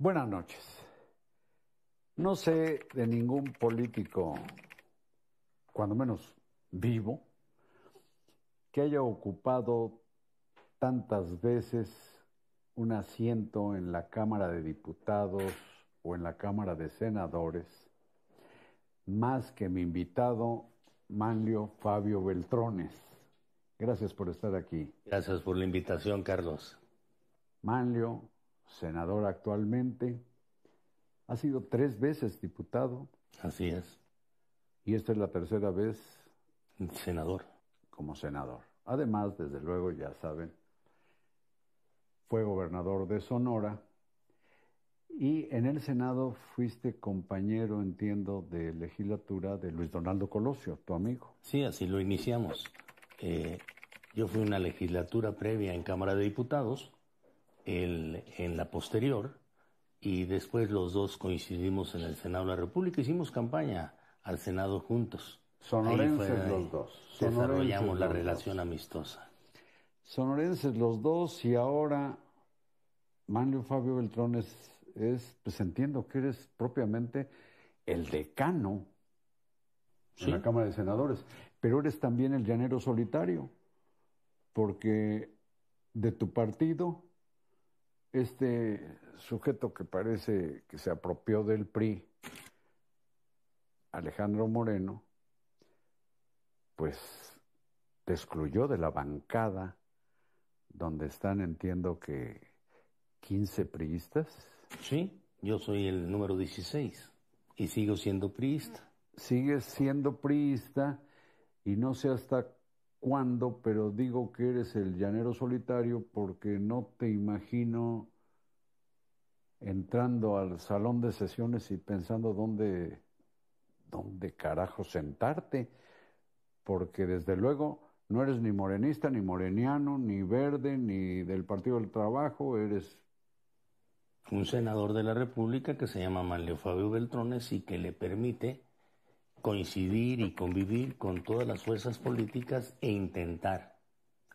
Buenas noches. No sé de ningún político, cuando menos vivo, que haya ocupado tantas veces un asiento en la Cámara de Diputados o en la Cámara de Senadores, más que mi invitado Manlio Fabio Beltrones. Gracias por estar aquí. Gracias por la invitación, Carlos. Manlio, senador actualmente, ha sido tres veces diputado. Así es. Y esta es la tercera vez. Senador. Como senador. Además, desde luego, ya saben, fue gobernador de Sonora. Y en el Senado fuiste compañero, entiendo, de legislatura de Luis Donaldo Colosio, tu amigo. Sí, así lo iniciamos. Eh, yo fui una legislatura previa en Cámara de Diputados en la posterior y después los dos coincidimos en el Senado de la República. Hicimos campaña al Senado juntos. Sonorenses los dos. Sonorenses desarrollamos la relación amistosa. Sonorenses los dos y ahora Manuel Fabio Beltrón es, pues entiendo que eres propiamente el decano de en la Cámara de Senadores, pero eres también el llanero solitario, porque de tu partido este sujeto que parece que se apropió del PRI, Alejandro Moreno, pues te excluyó de la bancada donde están, entiendo que, 15 priistas. Sí, yo soy el número 16 y sigo siendo priista. Sigues siendo priista y no sé hasta cuándo, pero digo que eres el llanero solitario porque no te imagino entrando al salón de sesiones y pensando dónde, dónde carajo sentarte, porque desde luego no eres ni morenista, ni moreniano, ni verde, ni del Partido del Trabajo, eres... Un senador de la República que se llama Manlio Fabio Beltrones y que le permite coincidir y convivir con todas las fuerzas políticas e intentar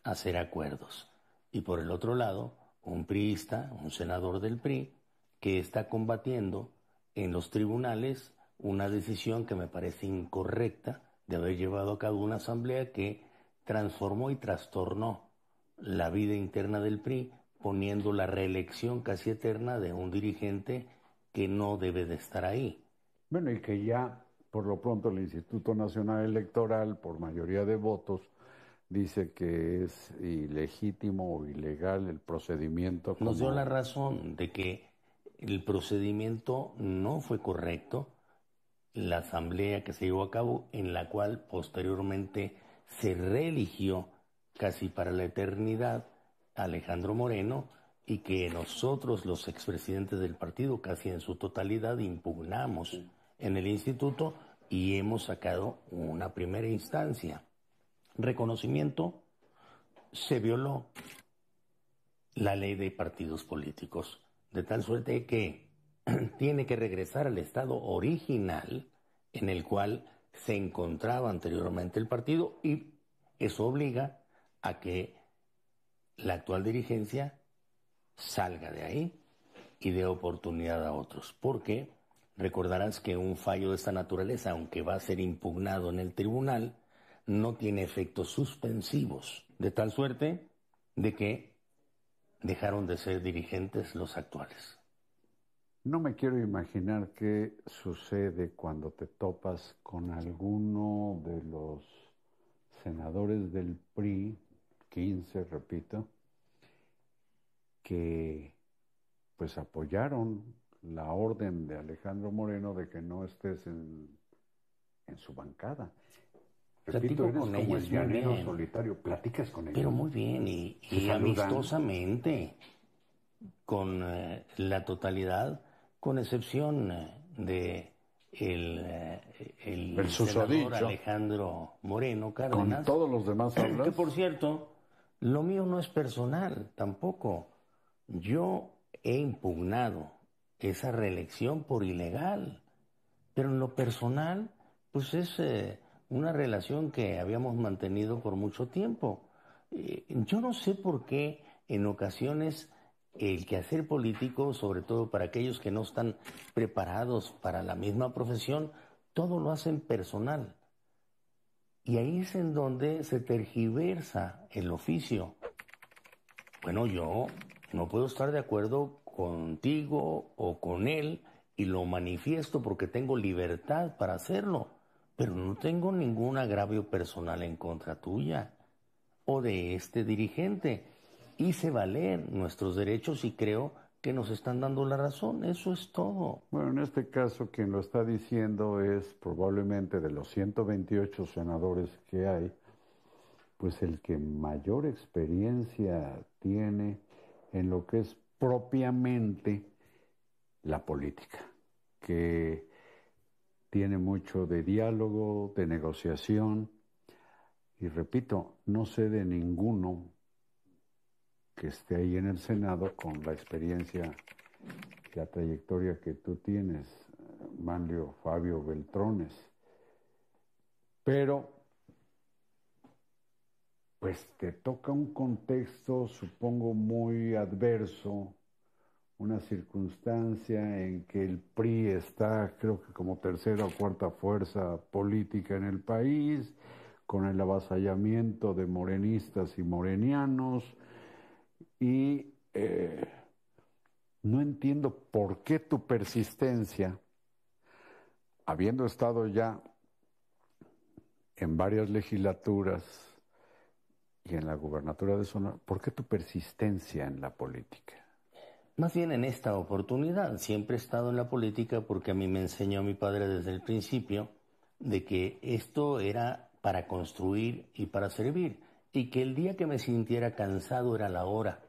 hacer acuerdos. Y por el otro lado, un priista, un senador del PRI, que está combatiendo en los tribunales una decisión que me parece incorrecta de haber llevado a cabo una asamblea que transformó y trastornó la vida interna del PRI, poniendo la reelección casi eterna de un dirigente que no debe de estar ahí. Bueno, y que ya por lo pronto el Instituto Nacional Electoral, por mayoría de votos, dice que es ilegítimo o ilegal el procedimiento. Nos dio la razón de que el procedimiento no fue correcto, la asamblea que se llevó a cabo, en la cual posteriormente se reeligió casi para la eternidad Alejandro Moreno y que nosotros los expresidentes del partido casi en su totalidad impugnamos en el instituto y hemos sacado una primera instancia. Reconocimiento, se violó la ley de partidos políticos, de tal suerte que tiene que regresar al estado original en el cual se encontraba anteriormente el partido y eso obliga a que la actual dirigencia salga de ahí y dé oportunidad a otros, qué? Recordarás que un fallo de esta naturaleza, aunque va a ser impugnado en el tribunal, no tiene efectos suspensivos, de tal suerte de que dejaron de ser dirigentes los actuales. No me quiero imaginar qué sucede cuando te topas con alguno de los senadores del PRI, 15, repito, que pues apoyaron la orden de Alejandro Moreno de que no estés en, en su bancada. Repito, eres como el solitario, platicas con ellos. Pero muy bien, y, amistosamente, con eh, la totalidad, con excepción eh, de el, eh, el, Alejandro Moreno Con todos los demás hablas. Que por cierto, lo mío no es personal tampoco. Yo he impugnado esa reelección por ilegal. Pero en lo personal, pues es eh, una relación que habíamos mantenido por mucho tiempo. Eh, yo no sé por qué en ocasiones el quehacer político, sobre todo para aquellos que no están preparados para la misma profesión, todo lo hacen personal. Y ahí es en donde se tergiversa el oficio. Bueno, yo no puedo estar de acuerdo contigo o con Él y lo manifiesto porque tengo libertad para hacerlo, pero no tengo ningún agravio personal en contra tuya o de este dirigente. y se valen nuestros derechos y creo que nos están dando la razón, eso es todo. Bueno, en este caso quien lo está diciendo es probablemente de los 128 senadores que hay, pues el que mayor experiencia tiene en lo que es propiamente la política, que tiene mucho de diálogo, de negociación, y repito, no sé de ninguno que esté ahí en el Senado con la experiencia, la trayectoria que tú tienes, Manlio Fabio Beltrones. Pero pues te toca un contexto, supongo, muy adverso, una circunstancia en que el PRI está, creo que como tercera o cuarta fuerza política en el país, con el avasallamiento de morenistas y morenianos, y eh, no entiendo por qué tu persistencia, habiendo estado ya en varias legislaturas, y en la gubernatura de Sonora, ¿por qué tu persistencia en la política? Más bien en esta oportunidad, siempre he estado en la política porque a mí me enseñó mi padre desde el principio de que esto era para construir y para servir y que el día que me sintiera cansado era la hora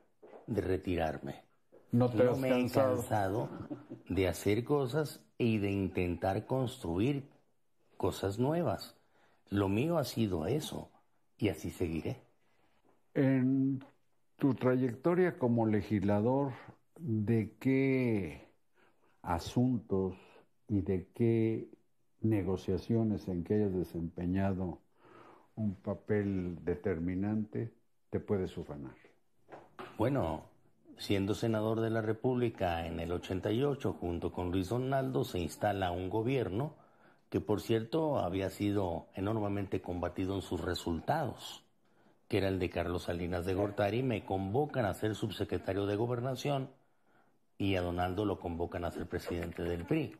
de retirarme. No, te me he cansado de hacer cosas y de intentar construir cosas nuevas. Lo mío ha sido eso y así seguiré. En tu trayectoria como legislador, ¿de qué asuntos y de qué negociaciones en que hayas desempeñado un papel determinante te puedes ufanar? Bueno, siendo senador de la República en el 88 junto con Luis Donaldo se instala un gobierno que por cierto había sido enormemente combatido en sus resultados que era el de Carlos Salinas de Gortari, me convocan a ser subsecretario de Gobernación y a Donaldo lo convocan a ser presidente del PRI.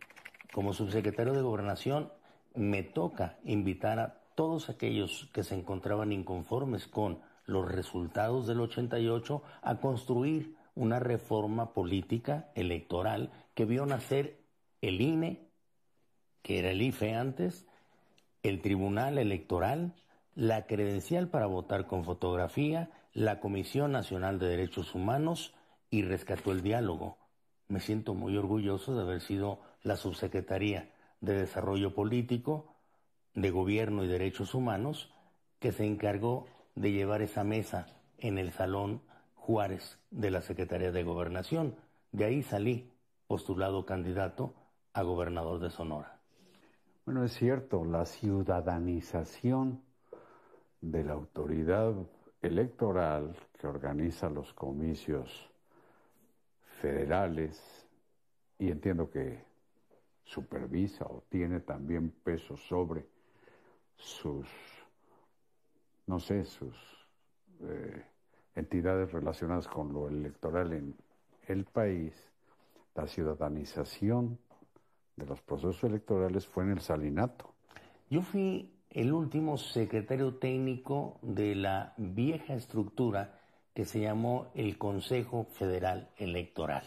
Como subsecretario de Gobernación me toca invitar a todos aquellos que se encontraban inconformes con los resultados del 88 a construir una reforma política electoral que vio nacer el INE, que era el IFE antes, el Tribunal Electoral, la credencial para votar con fotografía, la Comisión Nacional de Derechos Humanos y rescató el diálogo. Me siento muy orgulloso de haber sido la subsecretaría de Desarrollo Político, de Gobierno y Derechos Humanos que se encargó de llevar esa mesa en el Salón Juárez de la Secretaría de Gobernación. De ahí salí postulado candidato a gobernador de Sonora. Bueno, es cierto, la ciudadanización de la autoridad electoral que organiza los comicios federales y entiendo que supervisa o tiene también peso sobre sus, no sé, sus eh, entidades relacionadas con lo electoral en el país, la ciudadanización de los procesos electorales fue en el Salinato. Yo fui el último secretario técnico de la vieja estructura que se llamó el Consejo Federal Electoral.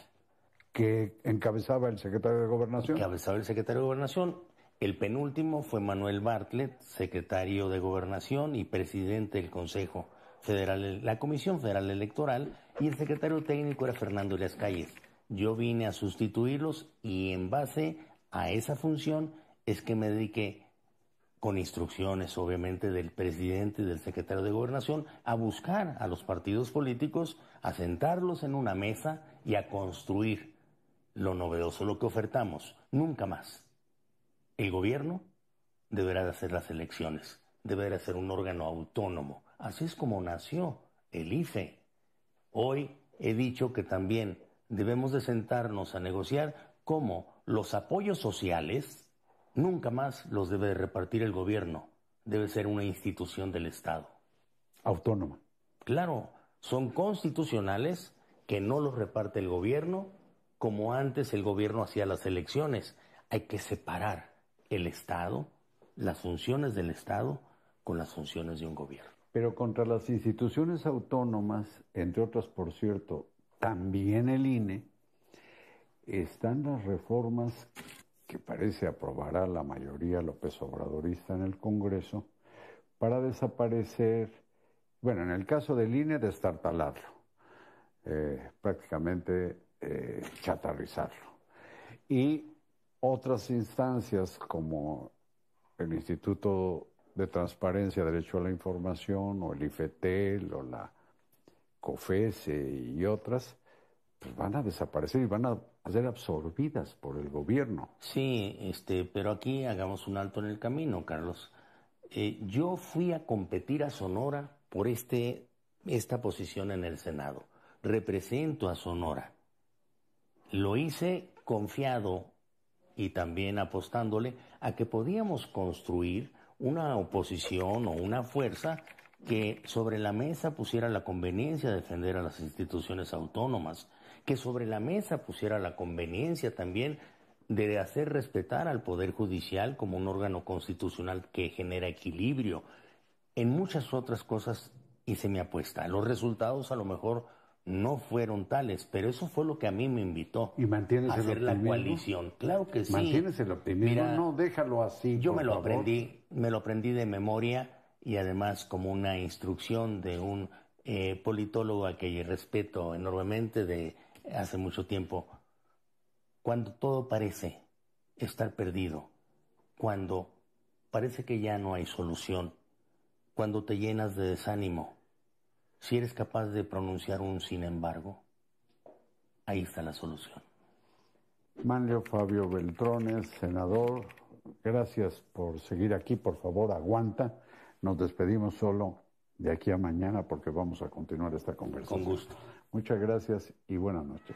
Que encabezaba el secretario de Gobernación. Encabezaba el secretario de Gobernación. El penúltimo fue Manuel Bartlett, secretario de Gobernación y presidente del Consejo Federal, la Comisión Federal Electoral, y el secretario técnico era Fernando Elias Calles. Yo vine a sustituirlos y en base a esa función es que me dediqué con instrucciones obviamente del presidente y del secretario de gobernación, a buscar a los partidos políticos, a sentarlos en una mesa y a construir lo novedoso, lo que ofertamos. Nunca más. El gobierno deberá de hacer las elecciones, deberá ser un órgano autónomo. Así es como nació el IFE. Hoy he dicho que también debemos de sentarnos a negociar cómo los apoyos sociales, Nunca más los debe repartir el gobierno. Debe ser una institución del Estado. Autónoma. Claro, son constitucionales que no los reparte el gobierno como antes el gobierno hacía las elecciones. Hay que separar el Estado, las funciones del Estado, con las funciones de un gobierno. Pero contra las instituciones autónomas, entre otras, por cierto, también el INE, están las reformas que parece aprobará la mayoría López Obradorista en el Congreso, para desaparecer, bueno, en el caso del INE, destartalarlo, eh, prácticamente eh, chatarrizarlo. Y otras instancias como el Instituto de Transparencia, Derecho a la Información, o el IFETEL, o la COFESE e y otras, pues, van a desaparecer y van a, ser absorbidas por el gobierno. Sí, este, pero aquí hagamos un alto en el camino, Carlos. Eh, yo fui a competir a Sonora por este, esta posición en el Senado. Represento a Sonora. Lo hice confiado y también apostándole a que podíamos construir una oposición o una fuerza que sobre la mesa pusiera la conveniencia de defender a las instituciones autónomas, que sobre la mesa pusiera la conveniencia también de hacer respetar al Poder Judicial como un órgano constitucional que genera equilibrio en muchas otras cosas y se me apuesta. Los resultados a lo mejor no fueron tales, pero eso fue lo que a mí me invitó a hacer la coalición. Claro que sí. Mantienes el optimismo, Mira, no déjalo así. Yo me lo aprendí, me lo aprendí de memoria y además como una instrucción de un eh, politólogo a que respeto enormemente de hace mucho tiempo, cuando todo parece estar perdido, cuando parece que ya no hay solución, cuando te llenas de desánimo, si eres capaz de pronunciar un sin embargo, ahí está la solución. Manlio Fabio Beltrones, senador, gracias por seguir aquí, por favor, aguanta. Nos despedimos solo de aquí a mañana porque vamos a continuar esta conversación. Con gusto. Muchas gracias y buenas noches.